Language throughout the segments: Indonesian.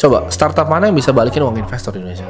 Coba startup mana yang bisa balikin uang investor di Indonesia?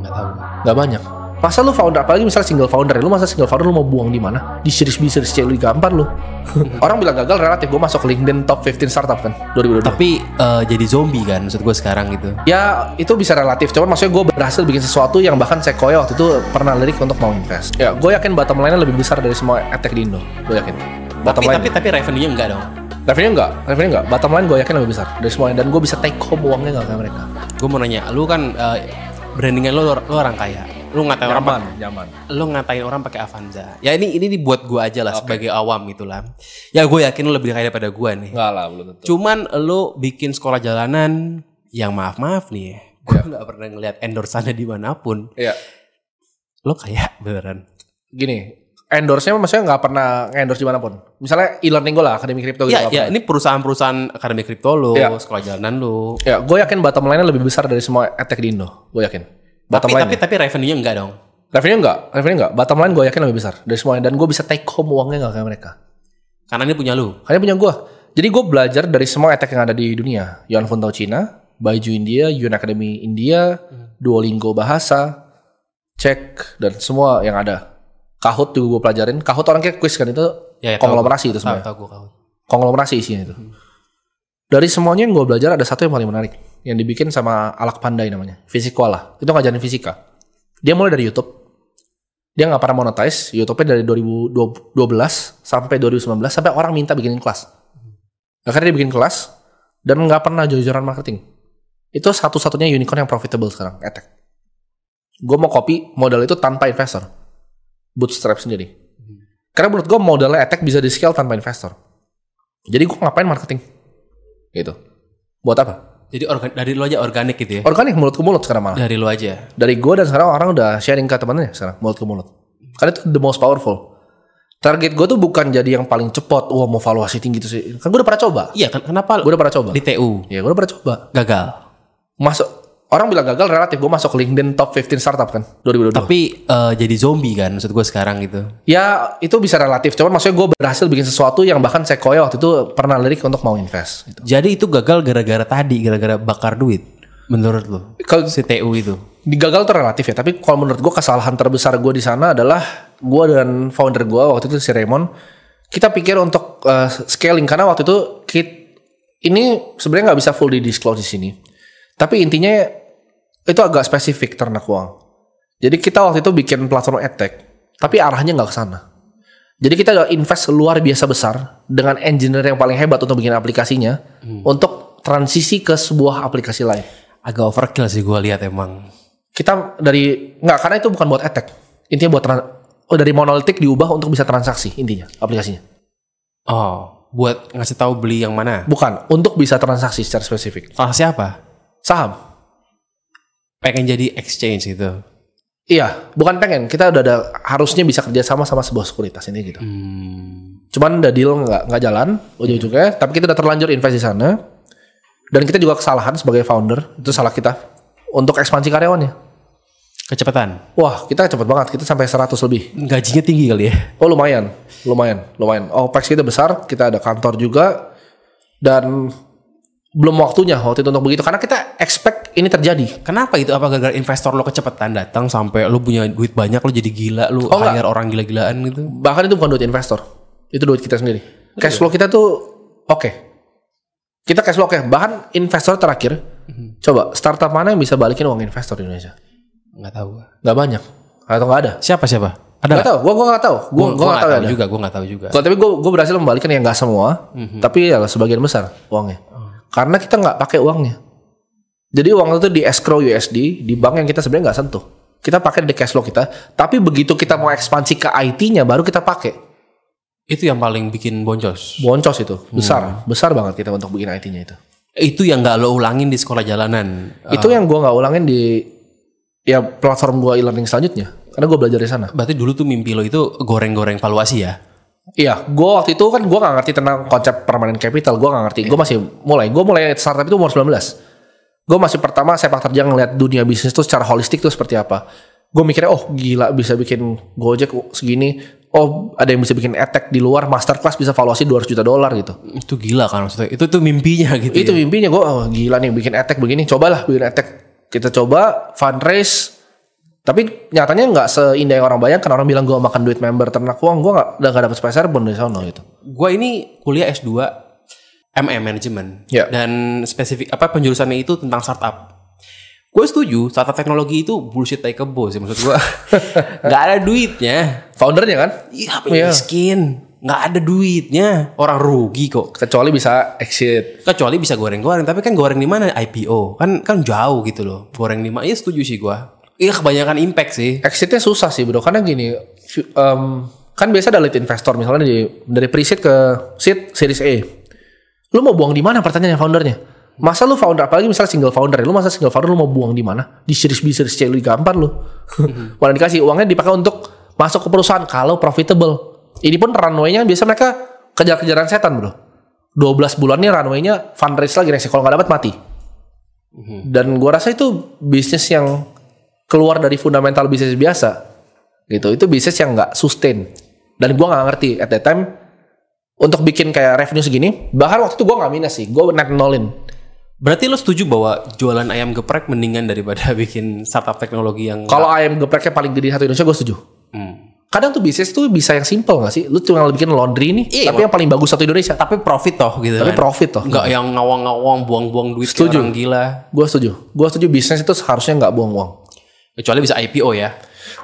Gak tahu, gak banyak. Masa lu founder, apalagi misalnya single founder, ya, lu masa single founder lu mau buang di mana? Di series B, series C, lu gampar lu. Orang bilang gagal relatif, gue masuk LinkedIn top 15 startup kan, 2022. Tapi uh, jadi zombie kan, maksud gue sekarang gitu. Ya, itu bisa relatif, cuman maksudnya gue berhasil bikin sesuatu yang bahkan Sequoia waktu itu pernah lirik untuk mau invest. Ya, gue yakin bottom line-nya lebih besar dari semua attack di Indo, gue yakin. Bottom tapi, line. tapi, tapi revenue-nya enggak dong. Revenue enggak, revenue enggak. Bottom line gue yakin lebih besar dari semuanya dan gue bisa take home uangnya enggak kayak mereka. Gue mau nanya, lu kan uh, brandingnya lu, lu orang kaya. Lu ngatain orang pakai nyaman. Lu ngatain orang pakai Avanza. Ya ini ini dibuat gue aja lah okay. sebagai awam gitu lah. Ya gue yakin lu lebih kaya daripada gue nih. Enggak lah, belum tentu. Cuman lu bikin sekolah jalanan yang maaf-maaf nih. Gue yeah. gak pernah ngeliat endorsannya dimanapun. Iya. Yeah. Lo kaya beneran. Gini, endorse-nya maksudnya nggak pernah endorse dimanapun. Misalnya e-learning gue lah, akademi kripto gitu. Iya, ya, ya ini perusahaan-perusahaan akademi kripto lo, ya. sekolah jalanan lo. Ya, gue yakin bottom line-nya lebih besar dari semua etek di Indo. Gue yakin. Bottom tapi, line tapi, tapi revenue-nya enggak dong. Revenue enggak, revenue enggak. Bottom line gue yakin lebih besar dari semuanya. Dan gue bisa take home uangnya enggak kayak mereka. Karena ini punya lo, Karena punya gue. Jadi gue belajar dari semua etek yang ada di dunia. Yuan Fontau Cina, Baju India, Yuan Academy India, hmm. Duolingo Bahasa, Cek, dan semua yang ada Kahoot juga gue pelajarin. Kahoot orang kayak quiz kan itu ya, ya, konglomerasi itu semua. Tahu, konglomerasi isinya itu. Hmm. Dari semuanya yang gue belajar ada satu yang paling menarik yang dibikin sama Alak Pandai namanya, lah. Itu ngajarin fisika. Dia mulai dari YouTube. Dia nggak pernah monetize YouTube-nya dari 2012 sampai 2019 sampai orang minta bikinin kelas. Hmm. Akhirnya dia bikin kelas dan nggak pernah jujuran marketing. Itu satu-satunya unicorn yang profitable sekarang, Etek. Gue mau copy modal itu tanpa investor bootstrap sendiri. Hmm. Karena menurut gue modalnya attack bisa di scale tanpa investor. Jadi gue ngapain marketing? Gitu. Buat apa? Jadi organ, dari lo aja organik gitu ya? Organik mulut ke mulut sekarang malah. Dari lo aja. Dari gue dan sekarang orang udah sharing ke temannya sekarang mulut ke mulut. Karena itu the most powerful. Target gue tuh bukan jadi yang paling cepot. Wah mau valuasi tinggi tuh sih. Kan gue udah pernah coba. Iya kan kenapa? Gue udah pernah coba. Di TU. Iya gue udah pernah coba. Gagal. Masuk Orang bilang gagal relatif. Gue masuk LinkedIn top 15 startup kan 2022. Tapi uh, jadi zombie kan maksud gue sekarang gitu. Ya itu bisa relatif. Cuman maksudnya gue berhasil bikin sesuatu yang bahkan Sequoia waktu itu pernah lirik untuk mau invest. Gitu. Jadi itu gagal gara-gara tadi, gara-gara bakar duit. Menurut lo? Kalau CTU itu? Gagal tuh relatif ya. Tapi kalau menurut gue kesalahan terbesar gue di sana adalah gue dan founder gue waktu itu si Raymond. Kita pikir untuk uh, scaling karena waktu itu kit ini sebenarnya nggak bisa full di disclose di sini. Tapi intinya itu agak spesifik ternak uang. Jadi kita waktu itu bikin platform etek, tapi arahnya nggak ke sana. Jadi kita invest luar biasa besar dengan engineer yang paling hebat untuk bikin aplikasinya hmm. untuk transisi ke sebuah aplikasi lain. Agak overkill sih gue lihat emang. Kita dari nggak karena itu bukan buat etek, intinya buat oh, dari monolitik diubah untuk bisa transaksi intinya aplikasinya. Oh, buat ngasih tahu beli yang mana? Bukan, untuk bisa transaksi secara spesifik. Transaksi apa? Saham pengen jadi exchange gitu. Iya, bukan pengen. Kita udah ada harusnya bisa kerja sama sama sebuah sekuritas ini gitu. Hmm. Cuman udah deal nggak nggak jalan ujung-ujungnya. Hmm. Tapi kita udah terlanjur invest di sana. Dan kita juga kesalahan sebagai founder itu salah kita untuk ekspansi karyawannya. Kecepatan. Wah, kita cepet banget. Kita sampai 100 lebih. Gajinya tinggi kali ya. Oh, lumayan. Lumayan, lumayan. OPEX kita besar, kita ada kantor juga dan belum waktunya waktu itu untuk begitu karena kita expect ini terjadi. Kenapa itu? Apa gara-gara investor lo kecepatan datang sampai lo punya duit banyak lo jadi gila lo oh, hire enggak. orang gila-gilaan gitu? Bahkan itu bukan duit investor. Itu duit kita sendiri. Okay. Gitu cash ya? flow kita tuh oke. Okay. Kita cash flow oke. Okay. Bahkan investor terakhir mm-hmm. coba startup mana yang bisa balikin uang investor di Indonesia? Gak tau. Gak banyak atau gak ada? Siapa siapa? Ada gak tau, gue gue gak tau, gue gue gak tau juga, gue gak tau juga. Gua, tapi gue berhasil membalikkan yang gak semua, mm -hmm. tapi ya sebagian besar uangnya. Karena kita nggak pakai uangnya. Jadi uang itu di escrow USD di bank yang kita sebenarnya nggak sentuh. Kita pakai di cash flow kita. Tapi begitu kita mau ekspansi ke IT-nya baru kita pakai. Itu yang paling bikin boncos. Boncos itu hmm. besar, hmm. besar banget kita untuk bikin IT-nya itu. Itu yang nggak lo ulangin di sekolah jalanan. Itu eh. yang gua nggak ulangin di ya platform gua e-learning selanjutnya. Karena gue belajar di sana. Berarti dulu tuh mimpi lo itu goreng-goreng valuasi ya? Iya, gue waktu itu kan gue gak ngerti tentang konsep permanent capital, gue gak ngerti. Gue masih mulai, gue mulai startup itu umur 19. Gue masih pertama saya sepak terjang ngeliat dunia bisnis itu secara holistik tuh seperti apa. Gue mikirnya, oh gila bisa bikin Gojek segini, oh ada yang bisa bikin etek di luar masterclass bisa valuasi 200 juta dolar gitu. Itu gila kan maksudnya. Itu tuh mimpinya gitu. Itu ya? mimpinya gue oh, gila nih bikin etek begini, cobalah bikin etek. Kita coba fundraise tapi nyatanya nggak seindah yang orang bayangkan. Orang bilang gue makan duit member ternak uang, gue nggak udah gak dapet sepeser pun dari sana gitu. Gue ini kuliah S2 MM management yeah. dan spesifik apa penjurusannya itu tentang startup. Gue setuju, startup teknologi itu bullshit tai kebo sih ya, maksud gue. gak ada duitnya. Foundernya kan? Iya, yeah. miskin. Gak ada duitnya. Orang rugi kok. Kecuali bisa exit. Kecuali bisa goreng-goreng. Tapi kan goreng di mana? IPO. Kan kan jauh gitu loh. Goreng di mana? Iya setuju sih gue Iya kebanyakan impact sih. Exitnya susah sih bro, karena gini, um, kan biasa ada lead investor misalnya dari dari pre-seed ke seed series A. Lu mau buang di mana pertanyaannya foundernya? Masa lu founder apalagi misalnya single founder ya, lu masa single founder lu mau buang di mana? Di series B series C lu gampar lu. Mm-hmm. dikasih uangnya dipakai untuk masuk ke perusahaan kalau profitable. Ini pun runway-nya kan biasa mereka kejar-kejaran setan, Bro. 12 bulan nih runway-nya fundraise lagi nih. kalau nggak dapat mati. Mhm. Dan gua rasa itu bisnis yang keluar dari fundamental bisnis biasa gitu itu bisnis yang nggak sustain dan gue nggak ngerti at that time untuk bikin kayak revenue segini bahkan waktu itu gue nggak minus sih gue net nolin Berarti lo setuju bahwa jualan ayam geprek mendingan daripada bikin startup teknologi yang Kalau ayam gepreknya paling gede satu Indonesia gue setuju. Hmm. Kadang tuh bisnis tuh bisa yang simple gak sih? Lu cuma bikin laundry nih, iya, tapi yang paling bagus satu Indonesia. Tapi profit toh gitu Tapi kan? profit toh. Gak yang ngawang-ngawang, buang-buang duit setuju. gila. Gue setuju. Gue setuju bisnis itu seharusnya nggak buang-buang. Kecuali bisa IPO ya.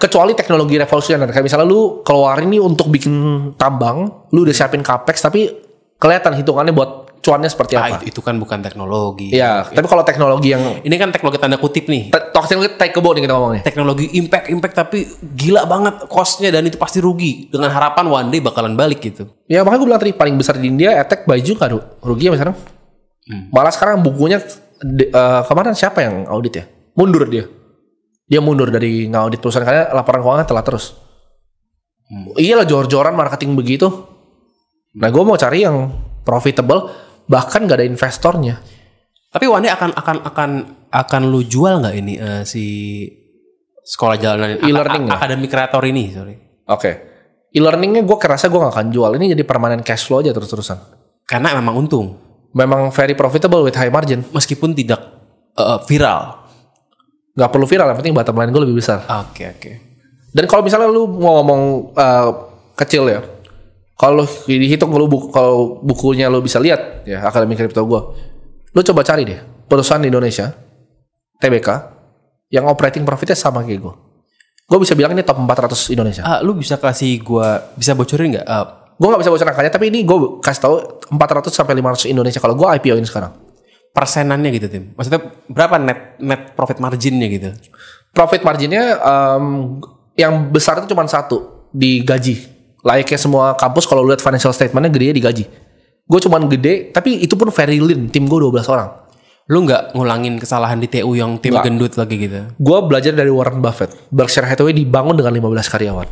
Kecuali teknologi revolusioner. Kayak misalnya lu keluar ini untuk bikin tambang, lu udah siapin capex tapi kelihatan hitungannya buat cuannya seperti ah, apa. Ah, itu, kan bukan teknologi. Iya, ya. tapi kalau teknologi yang ini kan teknologi tanda kutip nih. Teknologi take nih kita ngomongnya. Teknologi impact impact tapi gila banget costnya dan itu pasti rugi dengan harapan one day bakalan balik gitu. Ya makanya gue bilang tadi paling besar di India attack baju kan rugi ya sekarang. Hmm. Malah sekarang bukunya uh, kemarin siapa yang audit ya? Mundur dia. Dia mundur dari ngaudit perusahaan karena laporan keuangan telat terus. Hmm. Iyalah jor-joran marketing begitu. Nah, gue mau cari yang profitable bahkan gak ada investornya. Tapi one akan akan akan akan lu jual nggak ini uh, si sekolah jalanan e-learning akademi kreator ini sorry. Oke. Okay. E-learningnya gue kerasa gue gak akan jual ini jadi permanen cash flow aja terus terusan. Karena memang untung. Memang very profitable with high margin. Meskipun tidak uh, viral nggak perlu viral yang penting bottom line gue lebih besar oke okay, oke okay. dan kalau misalnya lu mau ngomong uh, kecil ya kalau dihitung lu buku, kalau bukunya lu bisa lihat ya akademi kripto gue lu coba cari deh perusahaan di Indonesia TBK yang operating profitnya sama kayak gue gue bisa bilang ini top 400 Indonesia ah, lu bisa kasih gue bisa bocorin nggak uh, ah. gue nggak bisa bocorin angkanya tapi ini gue kasih tahu 400 sampai 500 Indonesia kalau gue IPO ini sekarang persenannya gitu tim? Maksudnya berapa net net profit marginnya gitu? Profit marginnya um, yang besar itu cuma satu di gaji. Layaknya semua kampus kalau lihat financial statementnya gede di gaji. Gue cuma gede, tapi itu pun very lean. Tim gue 12 orang. Lu nggak ngulangin kesalahan di TU yang tim gak. gendut lagi gitu? Gue belajar dari Warren Buffett. Berkshire Hathaway dibangun dengan 15 karyawan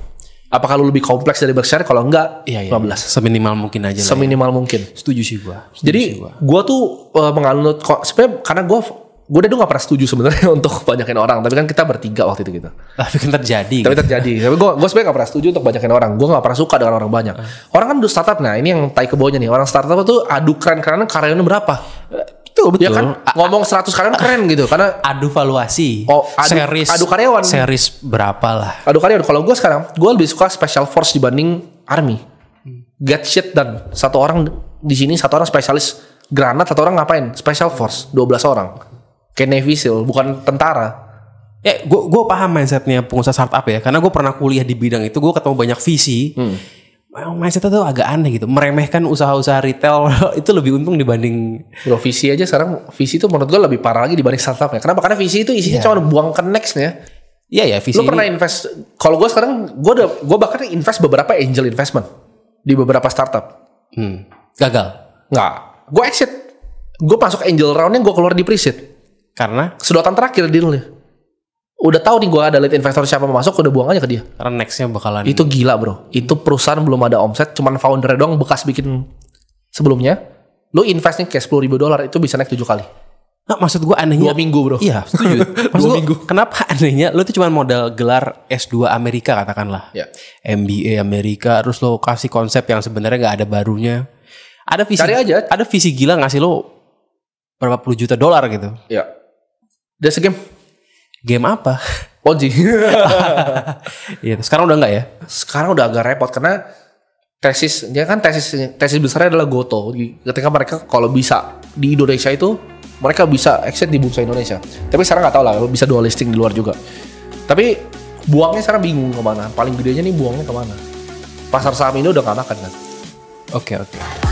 apakah lu lebih kompleks dari Berkshire kalau enggak iya, iya. 15 seminimal mungkin aja ya. seminimal ya. mungkin setuju sih gua setuju jadi sih gua. gua tuh uh, menganut sebenarnya karena gua gue udah gak pernah setuju sebenarnya untuk banyakin orang tapi kan kita bertiga waktu itu gitu tapi kan terjadi tapi gitu. terjadi tapi gua gua sebenarnya gak pernah setuju untuk banyakin orang gua gak pernah suka dengan orang banyak ah. orang kan udah startup nah ini yang tai kebonya nih orang startup tuh adu keren kerenan karyanya berapa eh, Betul, gitu, betul. Ya kan ngomong 100 karyawan keren gitu karena adu valuasi. Oh, adu, series adu karyawan. Series berapa lah. Adu karyawan. Kalau gue sekarang, gue lebih suka special force dibanding army. Hmm. Get shit dan satu orang di sini satu orang spesialis granat, satu orang ngapain? Special force, 12 orang. Kayak Navy SEAL, bukan tentara. Ya, gue gue paham mindsetnya pengusaha startup ya, karena gue pernah kuliah di bidang itu, gue ketemu banyak visi. Hmm memang mindsetnya tuh agak aneh gitu meremehkan usaha-usaha retail itu lebih untung dibanding Bro, visi aja sekarang visi itu menurut gue lebih parah lagi dibanding startup ya kenapa karena visi itu isinya yeah. cuma buang ke next ya Iya yeah, ya yeah, visi. Lu ini... pernah invest? Kalau gue sekarang, gue udah, gue bahkan invest beberapa angel investment di beberapa startup. Hmm. Gagal? Nggak. Gue exit. Gue masuk angel roundnya, gue keluar di preset. Karena? Sedotan terakhir dealnya udah tahu nih gue ada lead investor siapa masuk udah buang aja ke dia karena nextnya bakalan itu gila bro itu perusahaan belum ada omset cuman founder doang bekas bikin sebelumnya lu invest nih kayak sepuluh ribu dolar itu bisa naik tujuh kali Nah, maksud gue anehnya dua minggu bro iya setuju dua gue minggu. kenapa anehnya lo tuh cuma modal gelar S2 Amerika katakanlah ya. MBA Amerika terus lo kasih konsep yang sebenarnya nggak ada barunya ada visi Cari aja ada visi gila ngasih lo berapa puluh juta dolar gitu ya that's a game game apa? Ponzi. Iya, sekarang udah enggak ya? Sekarang udah agak repot karena tesis dia kan tesis tesis besarnya adalah goto. Ketika mereka kalau bisa di Indonesia itu mereka bisa exit di bursa Indonesia. Tapi sekarang nggak tahu lah, bisa dual listing di luar juga. Tapi buangnya sekarang bingung kemana. Paling gedenya nih buangnya kemana. Pasar saham ini udah nggak makan kan. Oke okay, oke. Okay.